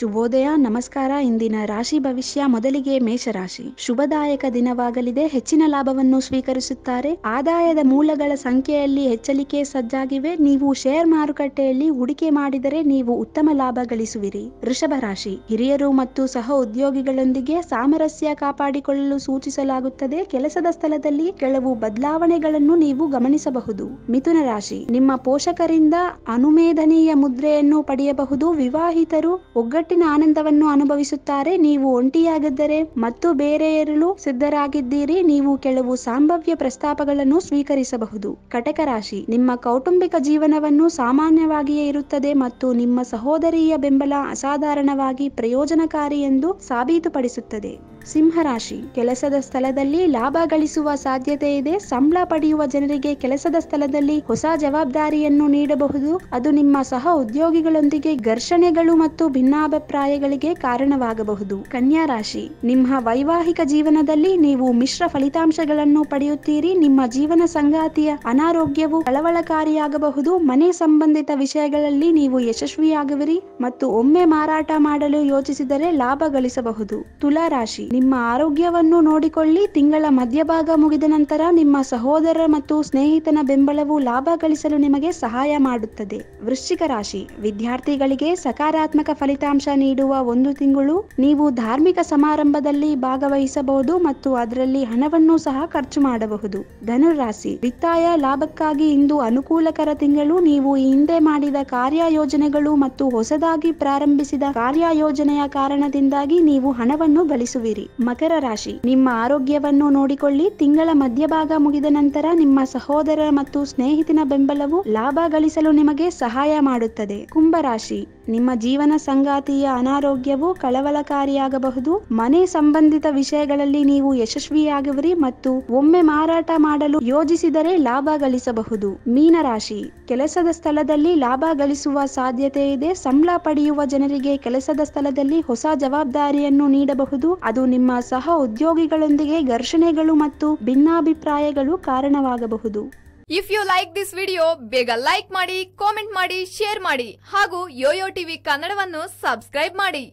ಶುಭೋದಯ ನಮಸ್ಕಾರ ಇಂದಿನ ರಾಶಿ ಭವಿಷ್ಯ ಮೊದಲಿಗೆ ಮೇಷರಾಶಿ ಶುಭದಾಯಕ ದಿನವಾಗಲಿದೆ ಹೆಚ್ಚಿನ ಲಾಭವನ್ನು ಸ್ವೀಕರಿಸುತ್ತಾರೆ ಆದಾಯದ ಮೂಲಗಳ ಸಂಖ್ಯೆಯಲ್ಲಿ ಹೆಚ್ಚಲಿಕೆ ಸಜ್ಜಾಗಿವೆ ನೀವು ಶೇರ್ ಮಾರುಕಟ್ಟೆಯಲ್ಲಿ ಹೂಡಿಕೆ ಮಾಡಿದರೆ ನೀವು ಉತ್ತಮ ಲಾಭ ಗಳಿಸುವಿರಿ ವೃಷಭ ರಾಶಿ ಹಿರಿಯರು ಮತ್ತು ಸಹ ಉದ್ಯೋಗಿಗಳೊಂದಿಗೆ ಸಾಮರಸ್ಯ ಕಾಪಾಡಿಕೊಳ್ಳಲು ಸೂಚಿಸಲಾಗುತ್ತದೆ ಕೆಲಸದ ಸ್ಥಳದಲ್ಲಿ ಕೆಲವು ಬದಲಾವಣೆಗಳನ್ನು ನೀವು ಗಮನಿಸಬಹುದು ಮಿಥುನ ರಾಶಿ ನಿಮ್ಮ ಪೋಷಕರಿಂದ ಅನುಮೇಧನೀಯ ಮುದ್ರೆಯನ್ನು ಪಡೆಯಬಹುದು ವಿವಾಹಿತರು ಒಗ್ಗಟ್ಟು ಒಟ್ಟಿನ ಆನಂದವನ್ನು ಅನುಭವಿಸುತ್ತಾರೆ ನೀವು ಒಂಟಿಯಾಗಿದ್ದರೆ ಮತ್ತು ಬೇರೆಯರಲು ಸಿದ್ಧರಾಗಿದ್ದೀರಿ ನೀವು ಕೆಲವು ಸಂಭಾವ್ಯ ಪ್ರಸ್ತಾಪಗಳನ್ನು ಸ್ವೀಕರಿಸಬಹುದು ಕಟಕ ರಾಶಿ ನಿಮ್ಮ ಕೌಟುಂಬಿಕ ಜೀವನವನ್ನು ಸಾಮಾನ್ಯವಾಗಿಯೇ ಇರುತ್ತದೆ ಮತ್ತು ನಿಮ್ಮ ಸಹೋದರಿಯ ಬೆಂಬಲ ಅಸಾಧಾರಣವಾಗಿ ಪ್ರಯೋಜನಕಾರಿ ಎಂದು ಸಾಬೀತುಪಡಿಸುತ್ತದೆ ಸಿಂಹರಾಶಿ ಕೆಲಸದ ಸ್ಥಳದಲ್ಲಿ ಲಾಭ ಗಳಿಸುವ ಸಾಧ್ಯತೆ ಇದೆ ಸಂಬಳ ಪಡೆಯುವ ಜನರಿಗೆ ಕೆಲಸದ ಸ್ಥಳದಲ್ಲಿ ಹೊಸ ಜವಾಬ್ದಾರಿಯನ್ನು ನೀಡಬಹುದು ಅದು ನಿಮ್ಮ ಸಹ ಉದ್ಯೋಗಿಗಳೊಂದಿಗೆ ಘರ್ಷಣೆಗಳು ಮತ್ತು ಭಿನ್ನಾಭಿಪ್ರಾಯಗಳಿಗೆ ಕಾರಣವಾಗಬಹುದು ಕನ್ಯಾ ರಾಶಿ ನಿಮ್ಮ ವೈವಾಹಿಕ ಜೀವನದಲ್ಲಿ ನೀವು ಮಿಶ್ರ ಫಲಿತಾಂಶಗಳನ್ನು ಪಡೆಯುತ್ತೀರಿ ನಿಮ್ಮ ಜೀವನ ಸಂಗಾತಿಯ ಅನಾರೋಗ್ಯವು ಕಳವಳಕಾರಿಯಾಗಬಹುದು ಮನೆ ಸಂಬಂಧಿತ ವಿಷಯಗಳಲ್ಲಿ ನೀವು ಯಶಸ್ವಿಯಾಗುವಿರಿ ಮತ್ತು ಒಮ್ಮೆ ಮಾರಾಟ ಮಾಡಲು ಯೋಚಿಸಿದರೆ ಲಾಭ ಗಳಿಸಬಹುದು ತುಲಾ ರಾಶಿ ನಿಮ್ಮ ಆರೋಗ್ಯವನ್ನು ನೋಡಿಕೊಳ್ಳಿ ತಿಂಗಳ ಮಧ್ಯಭಾಗ ಮುಗಿದ ನಂತರ ನಿಮ್ಮ ಸಹೋದರ ಮತ್ತು ಸ್ನೇಹಿತನ ಬೆಂಬಲವು ಲಾಭ ಗಳಿಸಲು ನಿಮಗೆ ಸಹಾಯ ಮಾಡುತ್ತದೆ ವೃಶ್ಚಿಕ ರಾಶಿ ವಿದ್ಯಾರ್ಥಿಗಳಿಗೆ ಸಕಾರಾತ್ಮಕ ಫಲಿತಾಂಶ ನೀಡುವ ಒಂದು ತಿಂಗಳು ನೀವು ಧಾರ್ಮಿಕ ಸಮಾರಂಭದಲ್ಲಿ ಭಾಗವಹಿಸಬಹುದು ಮತ್ತು ಅದರಲ್ಲಿ ಹಣವನ್ನು ಸಹ ಖರ್ಚು ಮಾಡಬಹುದು ಧನುರಾಶಿ ವಿತ್ತಾಯ ಲಾಭಕ್ಕಾಗಿ ಇಂದು ಅನುಕೂಲಕರ ತಿಂಗಳು ನೀವು ಹಿಂದೆ ಮಾಡಿದ ಕಾರ್ಯಯೋಜನೆಗಳು ಮತ್ತು ಹೊಸದಾಗಿ ಪ್ರಾರಂಭಿಸಿದ ಕಾರ್ಯಯೋಜನೆಯ ಕಾರಣದಿಂದಾಗಿ ನೀವು ಹಣವನ್ನು ಗಳಿಸುವಿರಿ ಮಕರ ರಾಶಿ ನಿಮ್ಮ ಆರೋಗ್ಯವನ್ನು ನೋಡಿಕೊಳ್ಳಿ ತಿಂಗಳ ಮಧ್ಯಭಾಗ ಮುಗಿದ ನಂತರ ನಿಮ್ಮ ಸಹೋದರ ಮತ್ತು ಸ್ನೇಹಿತನ ಬೆಂಬಲವು ಲಾಭ ಗಳಿಸಲು ನಿಮಗೆ ಸಹಾಯ ಮಾಡುತ್ತದೆ ಕುಂಭರಾಶಿ ನಿಮ್ಮ ಜೀವನ ಸಂಗಾತಿಯ ಅನಾರೋಗ್ಯವು ಕಳವಳಕಾರಿಯಾಗಬಹುದು ಮನೆ ಸಂಬಂಧಿತ ವಿಷಯಗಳಲ್ಲಿ ನೀವು ಯಶಸ್ವಿಯಾಗುವರಿ ಮತ್ತು ಒಮ್ಮೆ ಮಾರಾಟ ಮಾಡಲು ಯೋಜಿಸಿದರೆ ಲಾಭ ಗಳಿಸಬಹುದು ಮೀನರಾಶಿ ಕೆಲಸದ ಸ್ಥಳದಲ್ಲಿ ಲಾಭ ಗಳಿಸುವ ಸಾಧ್ಯತೆ ಇದೆ ಸಂಬಳ ಪಡೆಯುವ ಜನರಿಗೆ ಕೆಲಸದ ಸ್ಥಳದಲ್ಲಿ ಹೊಸ ಜವಾಬ್ದಾರಿಯನ್ನು ನೀಡಬಹುದು ಅದು ನಿಮ್ಮ ಸಹ ಉದ್ಯೋಗಿಗಳೊಂದಿಗೆ ಘರ್ಷಣೆಗಳು ಮತ್ತು ಭಿನ್ನಾಭಿಪ್ರಾಯಗಳು ಕಾರಣವಾಗಬಹುದು if you like this video ಬೇಗ ಲೈಕ್ ಮಾಡಿ ಕಾಮೆಂಟ್ ಮಾಡಿ ಶೇರ್ ಮಾಡಿ ಹಾಗೂ ಯೋಯೋ ಟಿವಿ ಕನ್ನಡವನ್ನು ಸಬ್ಸ್ಕ್ರೈಬ್ ಮಾಡಿ